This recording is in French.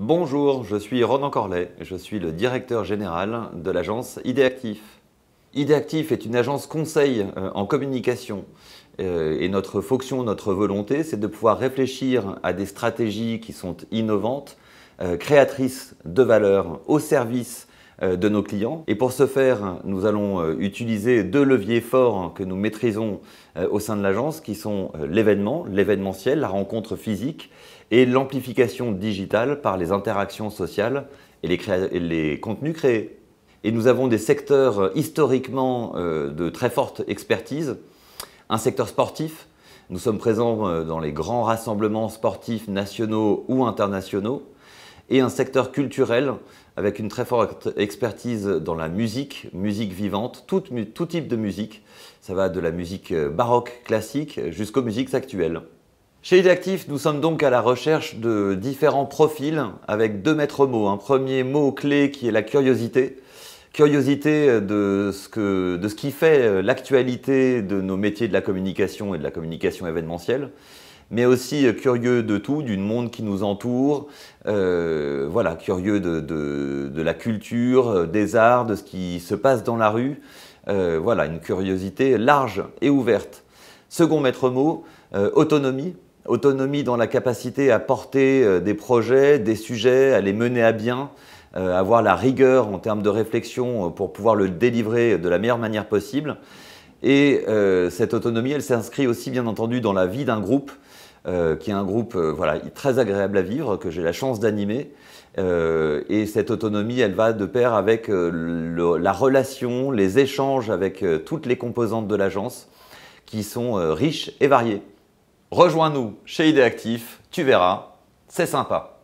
Bonjour, je suis Ronan Corlet, je suis le directeur général de l'agence Idéactif. Idéactif est une agence conseil euh, en communication euh, et notre fonction, notre volonté, c'est de pouvoir réfléchir à des stratégies qui sont innovantes, euh, créatrices de valeur au service euh, de nos clients. Et pour ce faire, nous allons euh, utiliser deux leviers forts que nous maîtrisons euh, au sein de l'agence, qui sont l'événement, l'événementiel, la rencontre physique, et l'amplification digitale par les interactions sociales et les, contenus créés. Et nous avons des secteurs historiquement de très forte expertise. Un secteur sportif, nous sommes présents dans les grands rassemblements sportifs nationaux ou internationaux et un secteur culturel avec une très forte expertise dans la musique, musique vivante, tout, type de musique. Ça va de la musique euh, baroque, classique, jusqu'aux musiques actuelles. Chez Idactif, nous sommes donc à la recherche de différents profils avec deux maîtres mots. Un premier mot clé qui est la curiosité. Curiosité de ce qui fait euh, l'actualité de nos métiers de la communication et de la communication événementielle mais aussi euh, curieux de tout, du monde qui nous entoure, euh, voilà, curieux de, la culture, euh, des arts, de ce qui se passe dans la rue. voilà, une curiosité large et ouverte. Second maître mot, autonomie. Autonomie dans la capacité à porter des projets, des sujets, à les mener à bien, avoir la rigueur en termes de réflexion pour pouvoir le délivrer de la meilleure manière possible. Et cette autonomie, elle s'inscrit aussi bien entendu dans la vie d'un groupe, euh, qui est un groupe euh, voilà, très agréable à vivre, que j'ai la chance d'animer. Euh, et cette autonomie, elle va de pair avec la relation, les échanges avec toutes les composantes de l'agence, qui sont riches et variées. Rejoins-nous chez Idéactif, tu verras, c'est sympa.